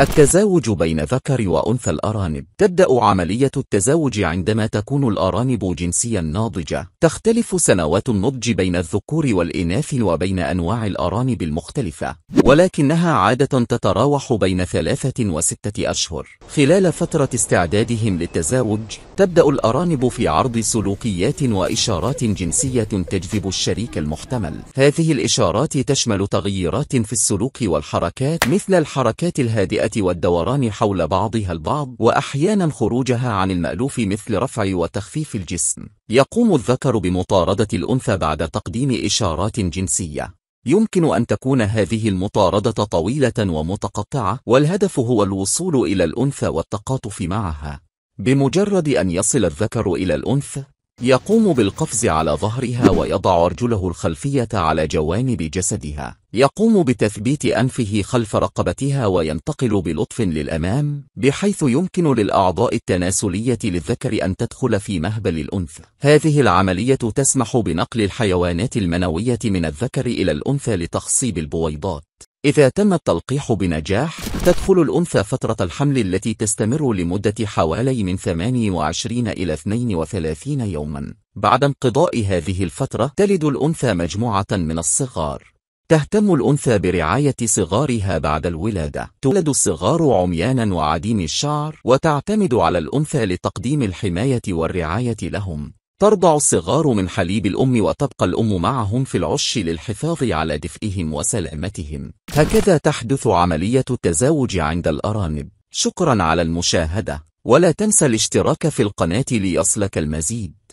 التزاوج بين ذكر وأنثى الأرانب تبدأ عملية التزاوج عندما تكون الأرانب جنسيا ناضجة تختلف سنوات النضج بين الذكور والإناث وبين أنواع الأرانب المختلفة ولكنها عادة تتراوح بين ثلاثة وستة أشهر خلال فترة استعدادهم للتزاوج تبدأ الأرانب في عرض سلوكيات وإشارات جنسية تجذب الشريك المحتمل هذه الإشارات تشمل تغييرات في السلوك والحركات مثل الحركات الهادئة البيئة والدوران حول بعضها البعض وأحيانا خروجها عن المألوف مثل رفع وتخفيف الجسم يقوم الذكر بمطاردة الأنثى بعد تقديم إشارات جنسية يمكن أن تكون هذه المطاردة طويلة ومتقطعة والهدف هو الوصول إلى الأنثى والتقاطف معها بمجرد أن يصل الذكر إلى الأنثى يقوم بالقفز على ظهرها ويضع أرجله الخلفية على جوانب جسدها يقوم بتثبيت أنفه خلف رقبتها وينتقل بلطف للأمام بحيث يمكن للأعضاء التناسلية للذكر أن تدخل في مهبل الأنثى هذه العملية تسمح بنقل الحيوانات المنوية من الذكر إلى الأنثى لتخصيب البويضات إذا تم التلقيح بنجاح تدخل الأنثى فترة الحمل التي تستمر لمدة حوالي من 28 إلى 32 يوما بعد انقضاء هذه الفترة تلد الأنثى مجموعة من الصغار تهتم الأنثى برعاية صغارها بعد الولادة تولد الصغار عميانا وعديم الشعر وتعتمد على الأنثى لتقديم الحماية والرعاية لهم ترضع الصغار من حليب الأم وتبقى الأم معهم في العش للحفاظ على دفئهم وسلامتهم هكذا تحدث عملية التزاوج عند الأرانب شكرا على المشاهدة ولا تنسى الاشتراك في القناة ليصلك المزيد